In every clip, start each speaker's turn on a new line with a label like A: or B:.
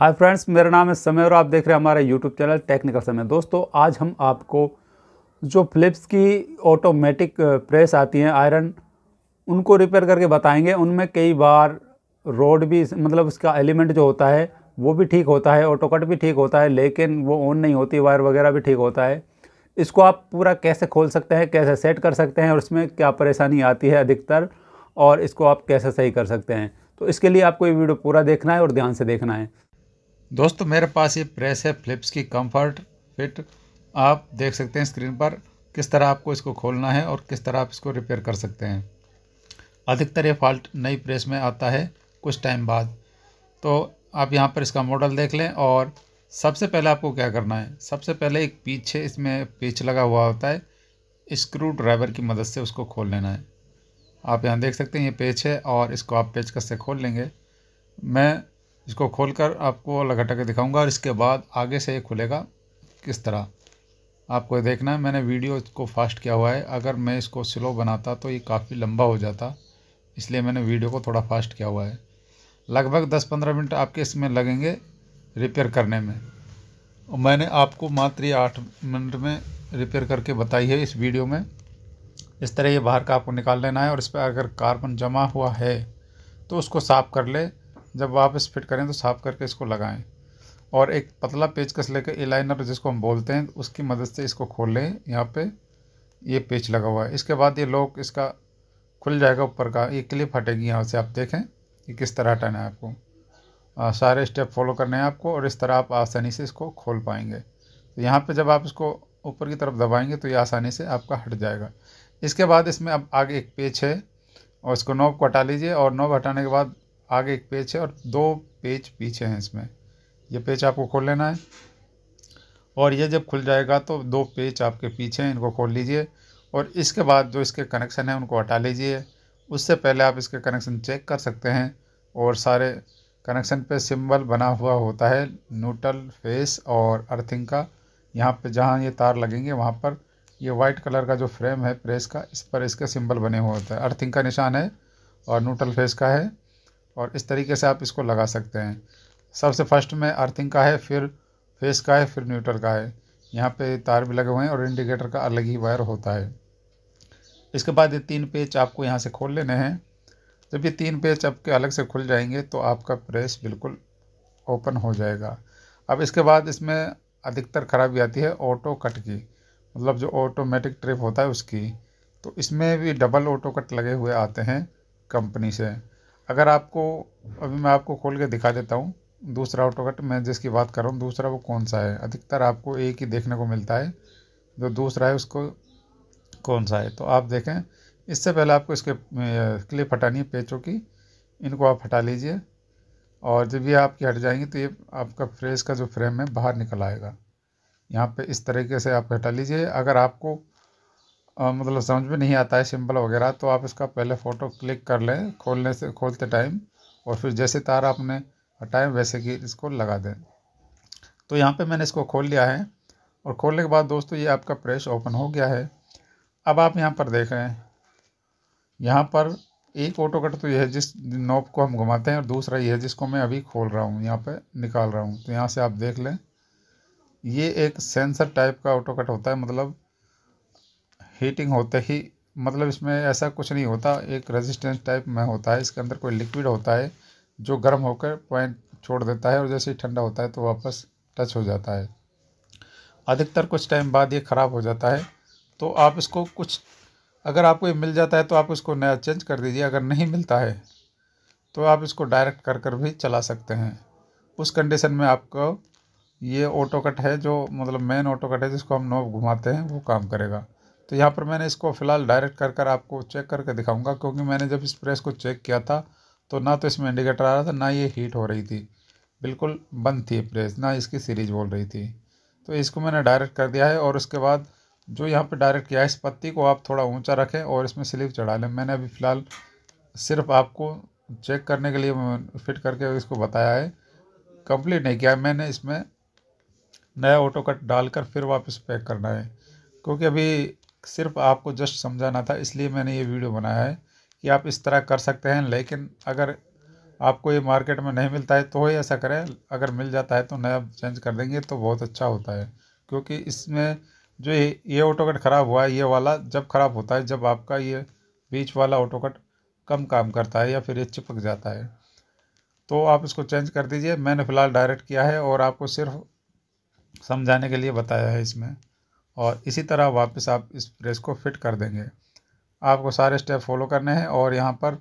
A: hi friends मेरा नाम है समय और आप देख रहे हैं हमारा यूट्यूब चैनल टेक्निकल समय दोस्तों आज हम आपको जो फ़्लिप्स की ऑटोमेटिक प्रेस आती हैं आयरन उनको रिपेयर करके बताएंगे उनमें कई बार रोड भी मतलब उसका एलिमेंट जो होता है वो भी ठीक होता है ऑटोकट भी ठीक होता है लेकिन वो ऑन नहीं होती वायर वगैरह भी ठीक होता है इसको आप पूरा कैसे खोल सकते हैं कैसे सेट कर सकते हैं और इसमें क्या परेशानी आती है अधिकतर और इसको आप कैसे सही कर सकते हैं तो इसके लिए आपको ये वीडियो पूरा देखना है और ध्यान से देखना है दोस्तों मेरे पास ये प्रेस है फ़्लिप्स की कंफर्ट फिट आप देख सकते हैं स्क्रीन पर किस तरह आपको इसको खोलना है और किस तरह आप इसको रिपेयर कर सकते हैं अधिकतर ये फॉल्ट नई प्रेस में आता है कुछ टाइम बाद तो आप यहाँ पर इसका मॉडल देख लें और सबसे पहले आपको क्या करना है सबसे पहले एक पीछे इसमें पीछ लगा हुआ होता है स्क्रू ड्राइवर की मदद से उसको खोल लेना है आप यहाँ देख सकते हैं ये पेच है और इसको आप पेचकस से खोल लेंगे मैं इसको खोलकर आपको लघटा के दिखाऊंगा और इसके बाद आगे से ये खुलेगा किस तरह आपको देखना है मैंने वीडियो इसको फास्ट किया हुआ है अगर मैं इसको स्लो बनाता तो ये काफ़ी लंबा हो जाता इसलिए मैंने वीडियो को थोड़ा फास्ट किया हुआ है लगभग 10-15 मिनट आपके इसमें लगेंगे रिपेयर करने में और मैंने आपको मात्र ये आठ मिनट में रिपेयर करके बताई है इस वीडियो में इस तरह ये बाहर का आपको निकाल लेना है और इस पर अगर कार्बन जमा हुआ है तो उसको साफ़ कर ले जब वापस फिट करें तो साफ करके इसको लगाएं और एक पतला पेचकस लेकर ए लाइनर जिसको हम बोलते हैं उसकी मदद से इसको खोल लें यहाँ पे ये पेच लगा हुआ है इसके बाद ये लॉक इसका खुल जाएगा ऊपर का ये क्लिप हटेगी यहाँ से आप देखें कि किस तरह हटाना है आपको आ, सारे स्टेप फॉलो करने हैं आपको और इस तरह आप आसानी से इसको खोल पाएंगे तो यहाँ पर जब आप इसको ऊपर की तरफ दबाएंगे तो ये आसानी से आपका हट जाएगा इसके बाद इसमें अब आगे एक पेच है और इसको नोब को हटा लीजिए और नोब हटाने के बाद आगे एक पेज है और दो पेज पीछे हैं इसमें ये पेज आपको खोल लेना है और ये जब खुल जाएगा तो दो पेज आपके पीछे हैं इनको खोल लीजिए और इसके बाद जो इसके कनेक्शन हैं उनको हटा लीजिए उससे पहले आप इसके कनेक्शन चेक कर सकते हैं और सारे कनेक्शन पे सिंबल बना हुआ होता है न्यूट्रल फेस और अर्थिंग का यहाँ पे जहाँ ये तार लगेंगे वहाँ पर ये वाइट कलर का जो फ्रेम है प्रेस का इस पर इसके सिंबल बने हुए होते हैं अर्थिंग का निशान है और न्यूट्रल फेस का है और इस तरीके से आप इसको लगा सकते हैं सबसे फर्स्ट में अर्थिंग का है फिर फेस का है फिर न्यूट्रल का है यहाँ पे तार भी लगे हुए हैं और इंडिकेटर का अलग ही वायर होता है इसके बाद ये तीन पेच आपको यहाँ से खोल लेने हैं जब ये तीन पेच आपके अलग से खुल जाएंगे तो आपका प्रेस बिल्कुल ओपन हो जाएगा अब इसके बाद इसमें अधिकतर खराबी आती है ऑटो कट की मतलब जो ऑटोमेटिक ट्रिप होता है उसकी तो इसमें भी डबल ऑटो कट लगे हुए आते हैं कंपनी से अगर आपको अभी मैं आपको खोल के दिखा देता हूँ दूसरा ऑटोकट मैं जिसकी बात कर रहा हूँ दूसरा वो कौन सा है अधिकतर आपको एक ही देखने को मिलता है जो दूसरा है उसको कौन सा है तो आप देखें इससे पहले आपको इसके क्लिप हटानी है पेचों की इनको आप हटा लीजिए और जब ये आपकी हट जाएंगी तो ये आपका फ्रेस का जो फ्रेम है बाहर निकल आएगा यहाँ पे इस तरीके से आप हटा लीजिए अगर आपको आ, मतलब समझ में नहीं आता है सिंबल वगैरह तो आप इसका पहले फ़ोटो क्लिक कर लें खोलने से खोलते टाइम और फिर जैसे तार आपने हटाएँ वैसे कि इसको लगा दें तो यहाँ पे मैंने इसको खोल लिया है और खोलने के बाद दोस्तों ये आपका प्रेस ओपन हो गया है अब आप यहाँ पर देख रहे हैं यहाँ पर एक ऑटो कट तो यह है जिस नोप को हम घुमाते हैं और दूसरा ये है जिसको मैं अभी खोल रहा हूँ यहाँ पर निकाल रहा हूँ तो यहाँ से आप देख लें ये एक सेंसर टाइप का ऑटो कट होता है मतलब हीटिंग होते ही मतलब इसमें ऐसा कुछ नहीं होता एक रेजिस्टेंस टाइप में होता है इसके अंदर कोई लिक्विड होता है जो गर्म होकर पॉइंट छोड़ देता है और जैसे ही ठंडा होता है तो वापस टच हो जाता है अधिकतर कुछ टाइम बाद ये ख़राब हो जाता है तो आप इसको कुछ अगर आपको ये मिल जाता है तो आप इसको नया चेंज कर दीजिए अगर नहीं मिलता है तो आप इसको डायरेक्ट कर कर भी चला सकते हैं उस कंडीशन में आपको ये ऑटो कट है जो मतलब मेन ऑटो कट है जिसको हम नोब घुमाते हैं वो काम करेगा तो यहाँ पर मैंने इसको फ़िलहाल डायरेक्ट कर कर आपको चेक करके दिखाऊंगा क्योंकि मैंने जब इस प्रेस को चेक किया था तो ना तो इसमें इंडिकेटर आ रहा था ना ये हीट हो रही थी बिल्कुल बंद थी प्रेस ना इसकी सीरीज बोल रही थी तो इसको मैंने डायरेक्ट कर दिया है और उसके बाद जो यहाँ पर डायरेक्ट किया है इस पत्ती को आप थोड़ा ऊँचा रखें और इसमें स्लीव चढ़ा लें मैंने अभी फ़िलहाल सिर्फ आपको चेक करने के लिए फिट करके इसको बताया है कंप्लीट नहीं किया मैंने इसमें नया ऑटो कट डालकर फिर वापस पैक करना है क्योंकि अभी सिर्फ आपको जस्ट समझाना था इसलिए मैंने ये वीडियो बनाया है कि आप इस तरह कर सकते हैं लेकिन अगर आपको ये मार्केट में नहीं मिलता है तो ही ऐसा करें अगर मिल जाता है तो नया चेंज कर देंगे तो बहुत अच्छा होता है क्योंकि इसमें जो ये ऑटो कट ख़राब हुआ है ये वाला जब ख़राब होता है जब आपका ये बीच वाला ऑटो कट कम काम करता है या फिर ये चिपक जाता है तो आप इसको चेंज कर दीजिए मैंने फ़िलहाल डायरेक्ट किया है और आपको सिर्फ समझाने के लिए बताया है इसमें और इसी तरह वापस आप इस प्रेस को फिट कर देंगे आपको सारे स्टेप फॉलो करने हैं और यहाँ पर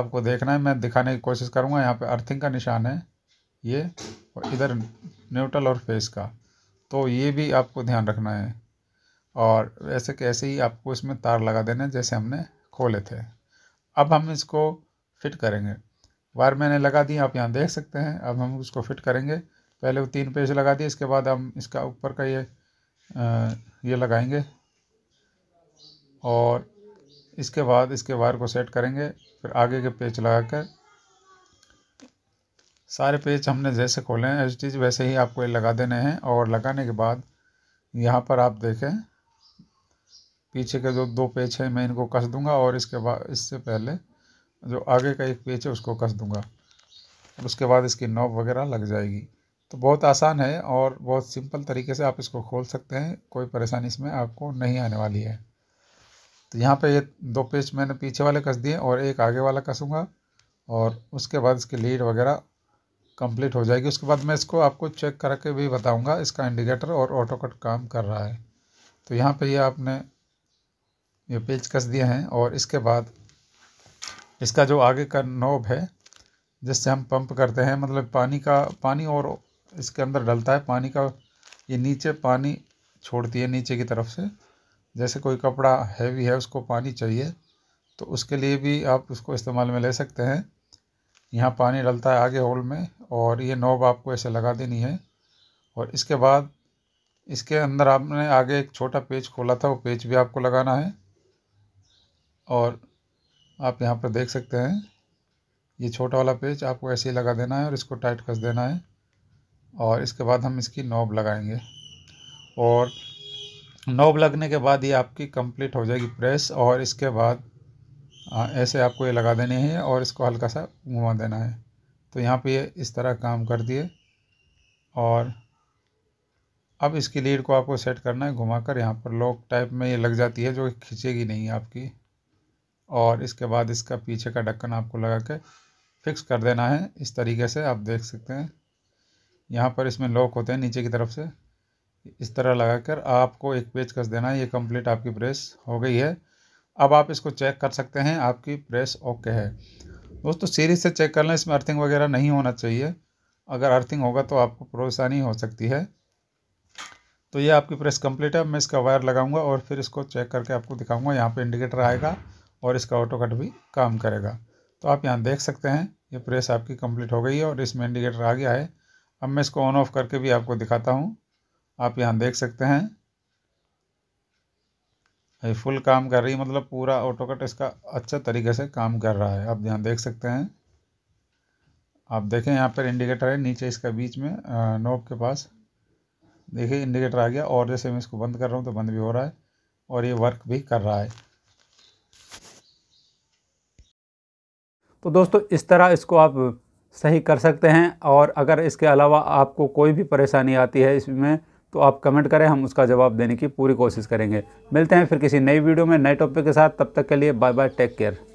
A: आपको देखना है मैं दिखाने की कोशिश करूँगा यहाँ पर अर्थिंग का निशान है ये और इधर न्यूट्रल और फेस का तो ये भी आपको ध्यान रखना है और वैसे कैसे ही आपको इसमें तार लगा देना है जैसे हमने खोले थे अब हम इसको फिट करेंगे वायर मैंने लगा दी आप यहाँ देख सकते हैं अब हम उसको फिट करेंगे पहले वो तीन पेज लगा दिए इसके बाद हम इसका ऊपर का ये ये लगाएंगे और इसके बाद इसके वायर को सेट करेंगे फिर आगे के पेच लगा कर सारे पेच हमने जैसे खोले हैं एच चीज़ वैसे ही आपको ये लगा देने हैं और लगाने के बाद यहाँ पर आप देखें पीछे के जो दो पेच हैं मैं इनको कस दूंगा और इसके बाद इससे पहले जो आगे का एक पेच है उसको कस दूंगा और उसके बाद इसकी नॉब वगैरह लग जाएगी तो बहुत आसान है और बहुत सिंपल तरीके से आप इसको खोल सकते हैं कोई परेशानी इसमें आपको नहीं आने वाली है तो यहाँ पे ये दो पेज मैंने पीछे वाले कस दिए और एक आगे वाला कसूँगा और उसके बाद इसकी लीड वगैरह कंप्लीट हो जाएगी उसके बाद मैं इसको आपको चेक करके भी बताऊँगा इसका इंडिकेटर और ऑटो कट काम कर रहा है तो यहाँ पर ये आपने ये पेज कस दिए हैं और इसके बाद इसका जो आगे का नोब है जिससे हम पंप करते हैं मतलब पानी का पानी और इसके अंदर डलता है पानी का ये नीचे पानी छोड़ती है नीचे की तरफ से जैसे कोई कपड़ा हैवी है उसको पानी चाहिए तो उसके लिए भी आप उसको इस्तेमाल में ले सकते हैं यहाँ पानी डलता है आगे होल में और ये नोब आपको ऐसे लगा देनी है और इसके बाद इसके अंदर आपने आगे एक छोटा पेज खोला था वो पेज भी आपको लगाना है और आप यहाँ पर देख सकते हैं ये छोटा वाला पेज आपको ऐसे ही लगा देना है और इसको टाइट कस देना है और इसके बाद हम इसकी नोब लगाएंगे और नोब लगने के बाद ये आपकी कंप्लीट हो जाएगी प्रेस और इसके बाद ऐसे आपको ये लगा देनी है और इसको हल्का सा घुमा देना है तो यहाँ पे ये इस तरह काम कर दिए और अब इसकी लीड को आपको सेट करना है घुमाकर यहाँ पर लॉक टाइप में ये लग जाती है जो खींचेगी नहीं आपकी और इसके बाद इसका पीछे का ढक्कन आपको लगा के फिक्स कर देना है इस तरीके से आप देख सकते हैं यहाँ पर इसमें लॉक होते हैं नीचे की तरफ से इस तरह लगाकर आपको एक पेज कस देना है ये कंप्लीट आपकी प्रेस हो गई है अब आप इसको चेक कर सकते हैं आपकी प्रेस ओके है दोस्तों सीरीज से चेक कर लें इसमें अर्थिंग वगैरह नहीं होना चाहिए अगर अर्थिंग होगा तो आपको परेशानी हो सकती है तो ये आपकी प्रेस कंप्लीट है मैं इसका वायर लगाऊंगा और फिर इसको चेक करके आपको दिखाऊंगा यहाँ पे इंडिकेटर आएगा और इसका ऑटो कट भी काम करेगा तो आप यहाँ देख सकते हैं ये प्रेस आपकी कंप्लीट हो गई है और इसमें इंडिकेटर आ गया है अब मैं इसको ऑन ऑफ करके भी आपको दिखाता हूँ आप यहाँ देख सकते हैं ये फुल काम कर रही है मतलब पूरा ऑटो कट इसका अच्छा तरीके से काम कर रहा है आप यहाँ देख सकते हैं आप देखें यहाँ पर इंडिकेटर है नीचे इसका बीच में नोब के पास देखिए इंडिकेटर आ गया और जैसे मैं इसको बंद कर रहा हूँ तो बंद भी हो रहा है और ये वर्क भी कर रहा है तो दोस्तों इस तरह इसको आप सही कर सकते हैं और अगर इसके अलावा आपको कोई भी परेशानी आती है इसमें तो आप कमेंट करें हम उसका जवाब देने की पूरी कोशिश करेंगे मिलते हैं फिर किसी नई वीडियो में नए टॉपिक के साथ तब तक के लिए बाय बाय टेक केयर